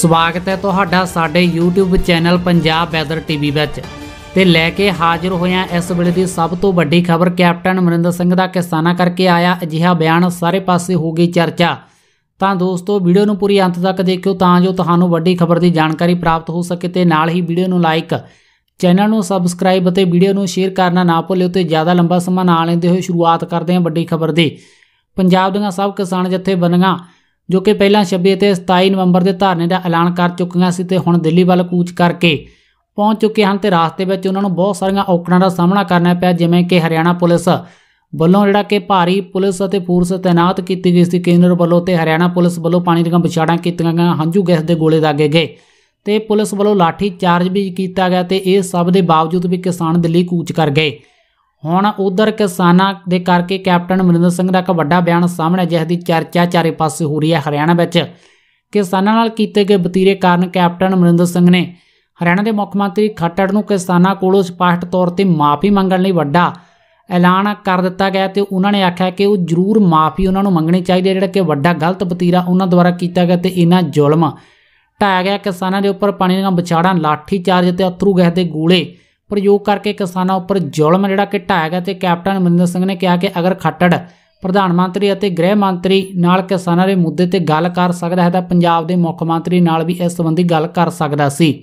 ਸਵਾਗਤ ਹੈ ਤੁਹਾਡਾ ਸਾਡੇ YouTube channel Punjab weather TV ਵਿੱਚ ਤੇ ਲੈ ਕੇ ਹਾਜ਼ਰ ਹੋਇਆ ਇਸ ਵੇਲੇ ਦੀ ਸਭ ਤੋਂ ਵੱਡੀ ਖਬਰ ਕੈਪਟਨ ਮਰਿੰਦਰ ਸਿੰਘ ਦਾ ਕਿਸਾਨਾ ਕਰਕੇ ਆਇਆ ਅਜਿਹਾ ਬਿਆਨ ਸਾਰੇ ਪਾਸੇ ਹੋ ਗਈ ਚਰਚਾ ਤਾਂ ਦੋਸਤੋ ਵੀਡੀਓ ਨੂੰ ਪੂਰੀ ਅੰਤ ਤੱਕ ਦੇਖਿਓ ਤਾਂ ਜੋ ਤੁਹਾਨੂੰ ਵੱਡੀ ਖਬਰ ਦੀ ਜਾਣਕਾਰੀ ਪ੍ਰਾਪਤ ਹੋ ਸਕੇ ਤੇ ਨਾਲ ਹੀ ਵੀਡੀਓ ਨੂੰ ਲਾਈਕ ਚੈਨਲ ਨੂੰ ਸਬਸਕ੍ਰਾਈਬ ਅਤੇ ਵੀਡੀਓ ਨੂੰ ਸ਼ੇਅਰ ਕਰਨਾ ਨਾ ਭੁੱਲਿਓ ਤੇ ਜ਼ਿਆਦਾ ਲੰਬਾ ਸਮਾਂ ਨਾ ਲੈਂਦੇ ਹੋਏ ਸ਼ੁਰੂਆਤ ਕਰਦੇ ਹਾਂ ਵੱਡੀ ਖਬਰ ਦੀ ਪੰਜਾਬ ਦੀਆਂ ਸਭ ਕਿਸਾਨ ਜਥੇਬੰਦੀਆਂ ਜੋ ਕਿ ਪਹਿਲਾਂ 26 ਅਤੇ 27 ਨਵੰਬਰ ਦੇ ਧਰਨੇ ਦਾ ਐਲਾਨ ਕਰ ਚੁੱਕੀਆਂ ਸੀ ਤੇ ਹੁਣ ਦਿੱਲੀ ਵੱਲ ਕੂਚ ਕਰਕੇ ਪਹੁੰਚ ਚੁੱਕੇ ਹਨ ਤੇ ਰਾਸਤੇ ਵਿੱਚ ਉਹਨਾਂ ਨੂੰ ਬਹੁਤ ਸਾਰੀਆਂ ਔਕੜਾਂ ਦਾ ਸਾਹਮਣਾ ਕਰਨਾ ਪਿਆ ਜਿਵੇਂ ਕਿ ਹਰਿਆਣਾ ਪੁਲਿਸ ਵੱਲੋਂ ਜਿਹੜਾ ਕਿ ਭਾਰੀ ਪੁਲਿਸ ਅਤੇ ਫੋਰਸ ਤਾਇਨਾਤ ਕੀਤੀ ਗਈ ਸੀ ਕੇਂਦਰ ਵੱਲੋਂ ਤੇ ਹਰਿਆਣਾ ਪੁਲਿਸ ਵੱਲੋਂ ਪਾਣੀ ਦੀਆਂ ਵਿਛਾੜਾਂ ਕੀਤੀਆਂ ਗਈਆਂ ਹੰਝੂ ਗੈਸ ਦੇ ਗੋਲੇ ਦਾਗੇ ਗਏ ਤੇ ਪੁਲਿਸ ਵੱਲੋਂ ਲਾਠੀ ਚਾਰਜ ਵੀ ਕੀਤਾ ਗਿਆ ਤੇ ਇਹ ਸਭ ਦੇ ਬਾਵਜੂਦ ਵੀ ਕਿਸਾਨ ਦਿੱਲੀ ਕੂਚ ਕਰ ਗਏ ਹੁਣ ਉਧਰ ਕਿਸਾਨਾਂ ਦੇ ਕਰਕੇ ਕੈਪਟਨ ਮਨਿੰਦਰ ਸਿੰਘ ਦਾ ਇੱਕ ਵੱਡਾ ਬਿਆਨ ਸਾਹਮਣੇ ਜਿਸ ਦੀ ਚਰਚਾ ਚਾਰੇ ਪਾਸੇ ਹੋ ਰਹੀ ਹੈ ਹਰਿਆਣਾ ਵਿੱਚ ਕਿਸਾਨਾਂ ਨਾਲ ਕੀਤੇ ਗਏ ਬਤੀਰੇ ਕਾਰਨ ਕੈਪਟਨ ਮਨਿੰਦਰ ਸਿੰਘ ਨੇ ਹਰਿਆਣਾ ਦੇ ਮੁੱਖ ਮੰਤਰੀ ਖੱਟੜ ਨੂੰ ਕਿਸਾਨਾਂ ਕੋਲੋਂ ਸਪਸ਼ਟ ਤੌਰ ਤੇ ਮਾਫੀ ਮੰਗਣ ਲਈ ਵੱਡਾ ਐਲਾਨ ਕਰ ਦਿੱਤਾ ਗਿਆ ਤੇ ਉਹਨਾਂ ਨੇ ਆਖਿਆ ਕਿ ਉਹ ਜ਼ਰੂਰ ਮਾਫੀ ਉਹਨਾਂ ਨੂੰ ਮੰਗਣੀ ਚਾਹੀਦੀ ਹੈ ਜਿਹੜਾ ਕਿ ਵੱਡਾ ਗਲਤ ਬਤੀਰਾ ਉਹਨਾਂ ਦੁਆਰਾ ਕੀਤਾ ਗਿਆ ਤੇ ਇਹਨਾਂ ਜ਼ੁਲਮ ਢਾਇਆ ਗਿਆ ਕਿਸਾਨਾਂ ਦੇ ਉੱਪਰ ਪਾਣੀ ਦੀਆਂ ਵਿਚਾੜਾਂ ਲਾਠੀ ਚਾਰਜ ਤੇ ਅਥਰੂ ਗੈਸ ਦੇ ਗੋਲੇ ਪ੍ਰਯੋਗ ਕਰਕੇ ਕਿਸਾਨਾਂ ਉੱਪਰ ਜ਼ੁਲਮ ਜਿਹੜਾ ਕਿ ਢਾਇਆ ਗਿਆ ਤੇ ਕੈਪਟਨ ਮਨਿੰਦਰ ਸਿੰਘ ਨੇ ਕਿਹਾ ਕਿ ਅਗਰ ਖੱਟੜ ਪ੍ਰਧਾਨ ਮੰਤਰੀ ਅਤੇ ਗ੍ਰਹਿ ਮੰਤਰੀ ਨਾਲ ਕਿਸਾਨਾਂ ਦੇ ਮੁੱਦੇ ਤੇ ਗੱਲ ਕਰ ਸਕਦਾ ਹੈ ਤਾਂ ਪੰਜਾਬ ਦੇ ਮੁੱਖ ਮੰਤਰੀ ਨਾਲ ਵੀ ਇਸ ਸੰਬੰਧੀ ਗੱਲ ਕਰ ਸਕਦਾ ਸੀ